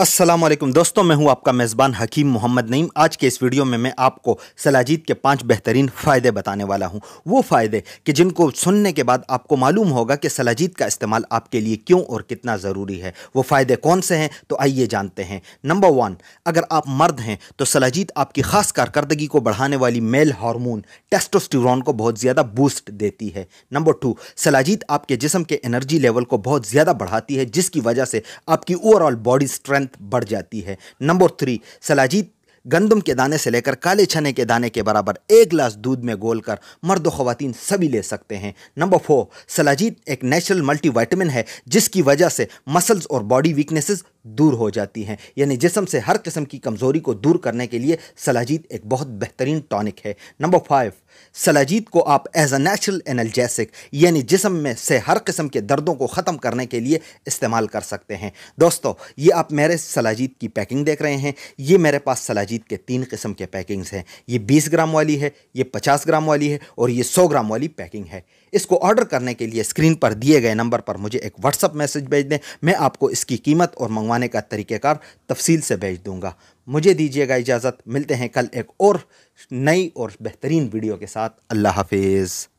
असलम दोस्तों मैं हूं आपका मेज़बान हकीम मोहम्मद नईम आज के इस वीडियो में मैं आपको सलाजीत के पांच बेहतरीन फ़ायदे बताने वाला हूं वो फ़ायदे कि जिनको सुनने के बाद आपको मालूम होगा कि सलाजीत का इस्तेमाल आपके लिए क्यों और कितना ज़रूरी है वो फ़ायदे कौन से हैं तो आइए जानते हैं नंबर वन अगर आप मर्द हैं तो सलाजीत आपकी ख़ास कारकर्दगी को बढ़ाने वाली मेल हारमोन टेस्टोस्टिरॉन को बहुत ज़्यादा बूस्ट देती है नंबर टू सलाजीत आपके जिसम के एनर्जी लेवल को बहुत ज़्यादा बढ़ाती है जिसकी वजह से आपकी ओवरऑल बॉडी स्ट्रेंथ स्ट्रेंथ बढ़ जाती है नंबर थ्री सलाजीत गंदम के दाने से लेकर काले चने के दाने के बराबर एक गिलास दूध में गोल कर मर्द ख़वान सभी ले सकते हैं नंबर फोर सलाजीत एक नेचुरल मल्टीवाइटमिन है जिसकी वजह से मसल्स और बॉडी वीकनेसेस दूर हो जाती हैं यानी जिसम से हर किस्म की कमज़ोरी को दूर करने के लिए सलाजीत एक बहुत बेहतरीन टॉनिक है नंबर फाइव सलाजीत को आप एज अ नेचुरल एनर्जेसिक यानी जिसम में से हर किस्म के दर्दों को ख़त्म करने के लिए इस्तेमाल कर सकते हैं दोस्तों ये आप मेरे सलाजीत की पैकिंग देख रहे हैं ये मेरे पास सलाजीत के तीन किस्म के पैकिंग्स हैं ये बीस ग्राम वाली है ये पचास ग्राम वाली है और ये सौ ग्राम वाली पैकिंग है इसको ऑर्डर करने के लिए स्क्रीन पर दिए गए नंबर पर मुझे एक व्हाट्सअप मैसेज भेज दें मैं आपको इसकी कीमत और मंगवाने कमाने का तरीक़ेकार तफसील से भेज दूँगा मुझे दीजिएगा इजाज़त मिलते हैं कल एक और नई और बेहतरीन वीडियो के साथ अल्लाह हाफिज़